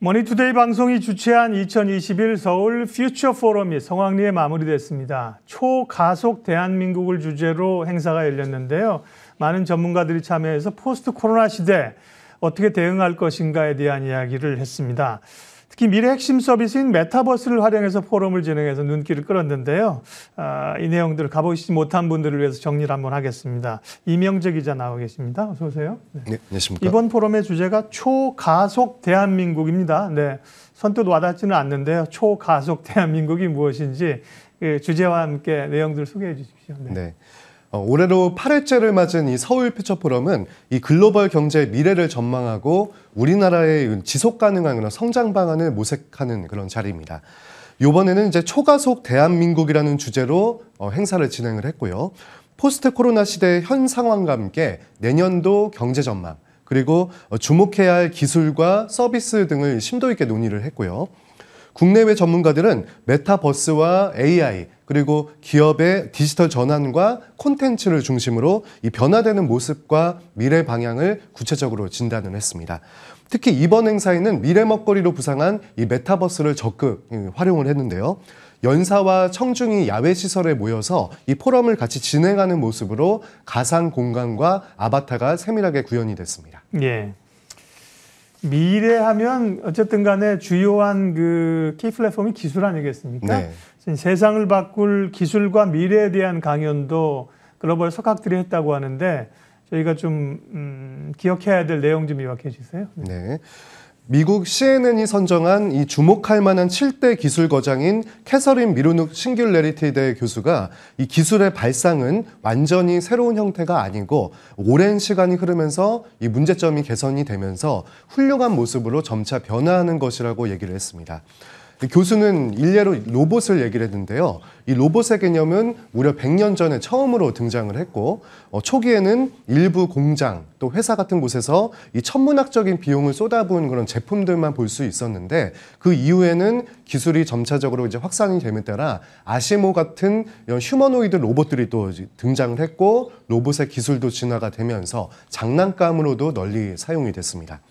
머니투데이 방송이 주최한 2021 서울 퓨처 포럼이 성황리에 마무리됐습니다. 초가속 대한민국을 주제로 행사가 열렸는데요. 많은 전문가들이 참여해서 포스트 코로나 시대 어떻게 대응할 것인가에 대한 이야기를 했습니다. 특히 미래 핵심 서비스인 메타버스를 활용해서 포럼을 진행해서 눈길을 끌었는데요. 아, 이 내용들을 가보시지 못한 분들을 위해서 정리를 한번 하겠습니다. 이명재 기자 나와 계십니다. 어서 오세요. 네. 네, 안녕하십니까. 이번 포럼의 주제가 초가속 대한민국입니다. 네, 선뜻 와닿지는 않는데요. 초가속 대한민국이 무엇인지 그 주제와 함께 내용들 소개해 주십시오. 네. 네. 어, 올해로 8회째를 맞은 이 서울 퓨처포럼은 이 글로벌 경제의 미래를 전망하고 우리나라의 지속 가능한 그런 성장 방안을 모색하는 그런 자리입니다. 요번에는 이제 초가속 대한민국이라는 주제로 어, 행사를 진행을 했고요. 포스트 코로나 시대의 현 상황과 함께 내년도 경제 전망, 그리고 어, 주목해야 할 기술과 서비스 등을 심도 있게 논의를 했고요. 국내외 전문가들은 메타버스와 AI 그리고 기업의 디지털 전환과 콘텐츠를 중심으로 이 변화되는 모습과 미래 방향을 구체적으로 진단을 했습니다. 특히 이번 행사에는 미래 먹거리로 부상한 이 메타버스를 적극 음, 활용을 했는데요. 연사와 청중이 야외 시설에 모여서 이 포럼을 같이 진행하는 모습으로 가상 공간과 아바타가 세밀하게 구현이 됐습니다. 예. 미래하면 어쨌든 간에 주요한 그 K 플랫폼이 기술 아니겠습니까? 네. 세상을 바꿀 기술과 미래에 대한 강연도 글로벌 석학들이 했다고 하는데 저희가 좀 음, 기억해야 될 내용 좀 요약해 주세요. 네. 네. 미국 CNN이 선정한 이 주목할 만한 7대 기술 거장인 캐서린 미루눅 싱귤레리티대 교수가 이 기술의 발상은 완전히 새로운 형태가 아니고 오랜 시간이 흐르면서 이 문제점이 개선이 되면서 훌륭한 모습으로 점차 변화하는 것이라고 얘기를 했습니다. 그 교수는 일례로 로봇을 얘기를 했는데요. 이 로봇의 개념은 무려 100년 전에 처음으로 등장을 했고 어, 초기에는 일부 공장 또 회사 같은 곳에서 이 천문학적인 비용을 쏟아부은 그런 제품들만 볼 수 있었는데 그 이후에는 기술이 점차적으로 이제 확산이 됨에 따라 아시모 같은 이런 휴머노이드 로봇들이 또 등장을 했고 로봇의 기술도 진화가 되면서 장난감으로도 널리 사용이 됐습니다.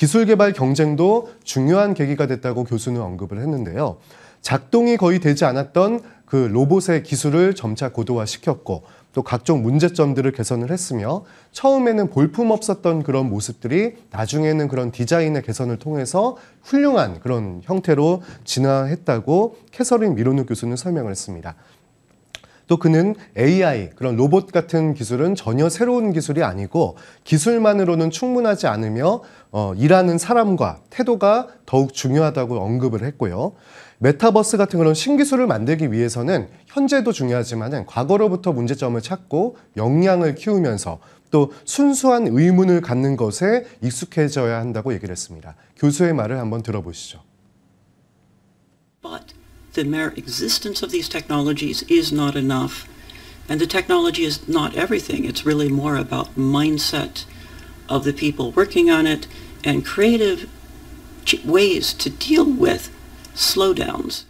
기술 개발 경쟁도 중요한 계기가 됐다고 교수는 언급을 했는데요. 작동이 거의 되지 않았던 그 로봇의 기술을 점차 고도화시켰고 또 각종 문제점들을 개선을 했으며 처음에는 볼품 없었던 그런 모습들이 나중에는 그런 디자인의 개선을 통해서 훌륭한 그런 형태로 진화했다고 캐서린 미로누 교수는 설명을 했습니다. 또 그는 AI, 그런 로봇 같은 기술은 전혀 새로운 기술이 아니고 기술만으로는 충분하지 않으며 어, 일하는 사람과 태도가 더욱 중요하다고 언급을 했고요. 메타버스 같은 그런 신기술을 만들기 위해서는 현재도 중요하지만 과거로부터 문제점을 찾고 역량을 키우면서 또 순수한 의문을 갖는 것에 익숙해져야 한다고 얘기를 했습니다. 교수의 말을 한번 들어보시죠. But. the mere existence of these technologies is not enough. And the technology is not everything. It's really more about mindset of the people working on it and creative ways to deal with slowdowns.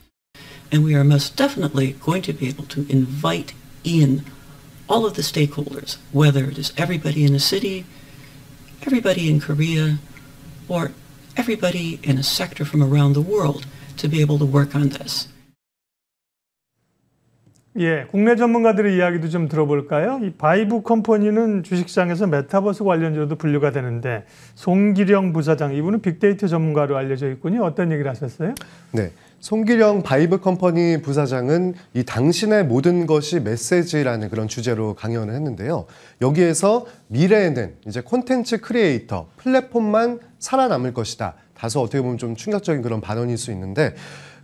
And we are most definitely going to be able to invite in all of the stakeholders, whether it is everybody in a city, everybody in Korea, or everybody in a sector from around the world to be able to work on this. 예, 국내 전문가들의 이야기도 좀 들어볼까요? 이 바이브 컴퍼니는 주식시장에서 메타버스 관련주로도 분류가 되는데 송기령 부사장 이분은 빅데이터 전문가로 알려져 있군요. 어떤 얘기를 하셨어요? 네. 송기령 바이브 컴퍼니 부사장은 이 당신의 모든 것이 메시지라는 그런 주제로 강연을 했는데요. 여기에서 미래에는 이제 콘텐츠 크리에이터 플랫폼만 살아남을 것이다. 다소 어떻게 보면 좀 충격적인 그런 반언일 수 있는데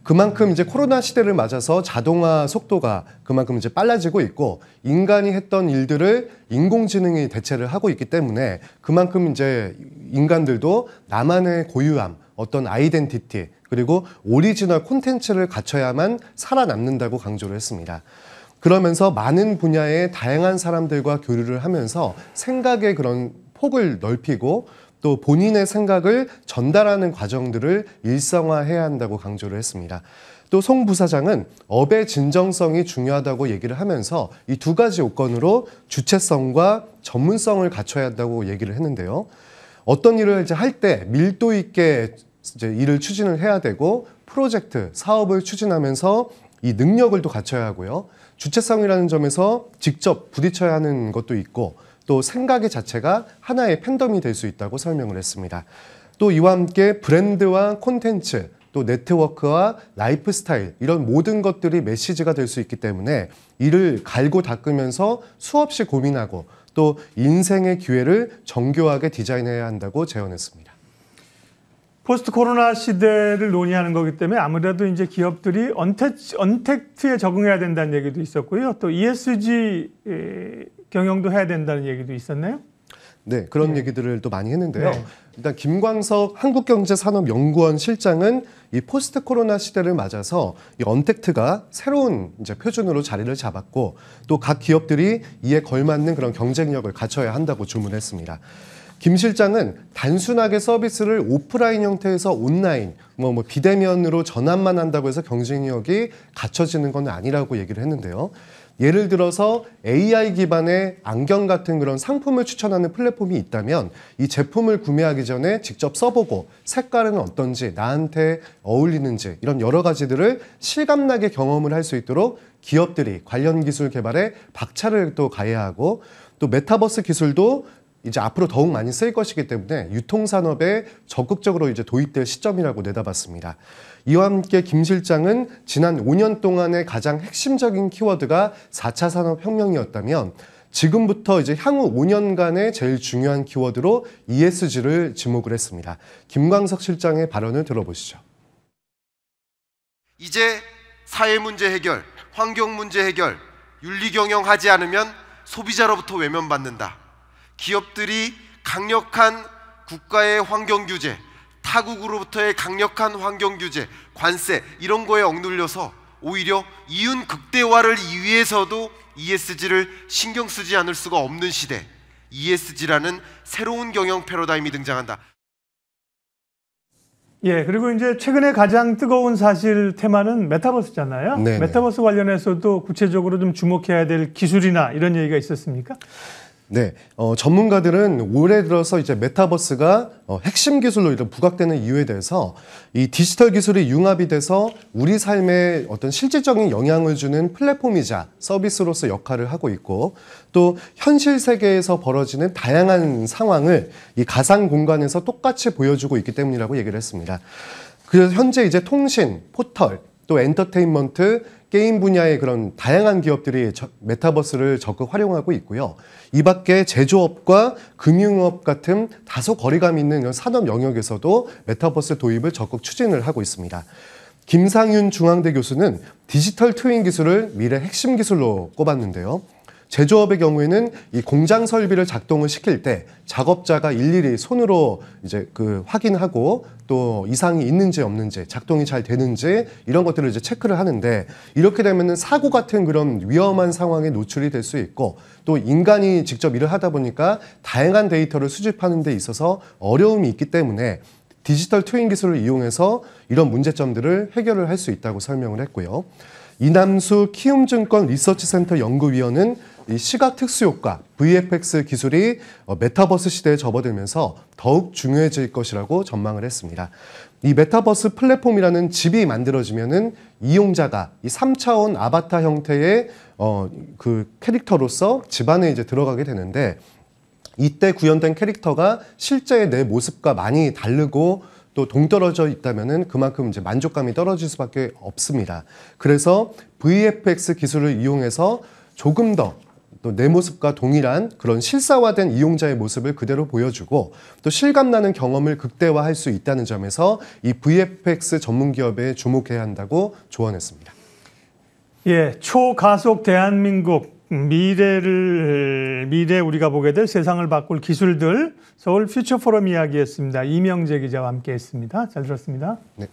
그만큼 이제 코로나 시대를 맞아서 자동화 속도가 그만큼 이제 빨라지고 있고 인간이 했던 일들을 인공지능이 대체를 하고 있기 때문에 그만큼 이제 인간들도 나만의 고유함 어떤 아이덴티티 그리고 오리지널 콘텐츠를 갖춰야만 살아남는다고 강조를 했습니다. 그러면서 많은 분야의 다양한 사람들과 교류를 하면서 생각의 그런 폭을 넓히고 또 본인의 생각을 전달하는 과정들을 일상화해야 한다고 강조를 했습니다. 또 송 부사장은 업의 진정성이 중요하다고 얘기를 하면서 이 두 가지 요건으로 주체성과 전문성을 갖춰야 한다고 얘기를 했는데요. 어떤 일을 이제 할때 밀도 있게 이제 일을 추진을 해야 되고 프로젝트, 사업을 추진하면서 이 능력을 또 갖춰야 하고요. 주체성이라는 점에서 직접 부딪혀야 하는 것도 있고 또 생각의 자체가 하나의 팬덤이 될 수 있다고 설명을 했습니다. 또 이와 함께 브랜드와 콘텐츠, 또 네트워크와 라이프 스타일, 이런 모든 것들이 메시지가 될 수 있기 때문에 이를 갈고 닦으면서 수없이 고민하고 또 인생의 기회를 정교하게 디자인해야 한다고 제언했습니다. 포스트 코로나 시대를 논의하는 거기 때문에 아무래도 이제 기업들이 언택, 언택트에 적응해야 된다는 얘기도 있었고요. 또 ESG 경영도 해야 된다는 얘기도 있었나요? 네, 그런 네. 얘기들을 또 많이 했는데요. 네. 일단 김광석 한국경제산업연구원 실장은 이 포스트 코로나 시대를 맞아서 이 언택트가 새로운 이제 표준으로 자리를 잡았고 또 각 기업들이 이에 걸맞는 그런 경쟁력을 갖춰야 한다고 주문했습니다. 김 실장은 단순하게 서비스를 오프라인 형태에서 온라인, 뭐, 뭐 비대면으로 전환만 한다고 해서 경쟁력이 갖춰지는 건 아니라고 얘기를 했는데요. 예를 들어서 AI 기반의 안경 같은 그런 상품을 추천하는 플랫폼이 있다면 이 제품을 구매하기 전에 직접 써보고 색깔은 어떤지 나한테 어울리는지 이런 여러 가지들을 실감나게 경험을 할 수 있도록 기업들이 관련 기술 개발에 박차를 또 가해야 하고 또 메타버스 기술도 이제 앞으로 더욱 많이 쓰일 것이기 때문에 유통산업에 적극적으로 이제 도입될 시점이라고 내다봤습니다. 이와 함께 김 실장은 지난 5년 동안의 가장 핵심적인 키워드가 4차 산업혁명이었다면 지금부터 이제 향후 5년간의 제일 중요한 키워드로 ESG를 지목을 했습니다. 김광석 실장의 발언을 들어보시죠. 이제 사회 문제 해결, 환경 문제 해결, 윤리 경영하지 않으면 소비자로부터 외면받는다. 기업들이 강력한 국가의 환경 규제, 타국으로부터의 강력한 환경 규제, 관세 이런 거에 억눌려서 오히려 이윤 극대화를 위해서도 ESG를 신경 쓰지 않을 수가 없는 시대. ESG라는 새로운 경영 패러다임이 등장한다. 예, 그리고 이제 최근에 가장 뜨거운 사실 테마는 메타버스잖아요. 네네. 메타버스 관련해서도 구체적으로 좀 주목해야 될 기술이나 이런 얘기가 있었습니까? 네, 어, 전문가들은 올해 들어서 이제 메타버스가 어, 핵심 기술로 이렇 부각되는 이유에 대해서 이 디지털 기술이 융합이 돼서 우리 삶에 어떤 실질적인 영향을 주는 플랫폼이자 서비스로서 역할을 하고 있고 또 현실 세계에서 벌어지는 다양한 상황을 이 가상 공간에서 똑같이 보여주고 있기 때문이라고 얘기를 했습니다. 그래서 현재 이제 통신, 포털, 또 엔터테인먼트, 게임 분야의 그런 다양한 기업들이 메타버스를 적극 활용하고 있고요. 이 밖에 제조업과 금융업 같은 다소 거리감 있는 이런 산업 영역에서도 메타버스 도입을 적극 추진을 하고 있습니다. 김상윤 중앙대 교수는 디지털 트윈 기술을 미래 핵심 기술로 꼽았는데요. 제조업의 경우에는 이 공장 설비를 작동을 시킬 때 작업자가 일일이 손으로 이제 그 확인하고 또 이상이 있는지 없는지 작동이 잘 되는지 이런 것들을 이제 체크를 하는데 이렇게 되면은 사고 같은 그런 위험한 상황에 노출이 될 수 있고 또 인간이 직접 일을 하다 보니까 다양한 데이터를 수집하는 데 있어서 어려움이 있기 때문에 디지털 트윈 기술을 이용해서 이런 문제점들을 해결을 할 수 있다고 설명을 했고요. 이남수 키움증권 리서치센터 연구위원은 이 시각 특수 효과 VFX 기술이 어, 메타버스 시대에 접어들면서 더욱 중요해질 것이라고 전망을 했습니다. 이 메타버스 플랫폼이라는 집이 만들어지면은 이용자가 이 3차원 아바타 형태의 어그 캐릭터로서 집 안에 이제 들어가게 되는데 이때 구현된 캐릭터가 실제의 내 모습과 많이 다르고 또 동떨어져 있다면은 그만큼 이제 만족감이 떨어질 수밖에 없습니다. 그래서 VFX 기술을 이용해서 조금 더 또내 모습과 동일한 그런 실사화된 이용자의 모습을 그대로 보여주고 또 실감나는 경험을 극대화할 수 있다는 점에서 이 VFX 전문 기업에 주목해야 한다고 조언했습니다. 예, 초가속 대한민국 미래를 미래 우리가 보게 될 세상을 바꿀 기술들 서울 퓨처 포럼 이야기였습니다. 이명재 기자와 함께했습니다. 잘 들었습니다. 네.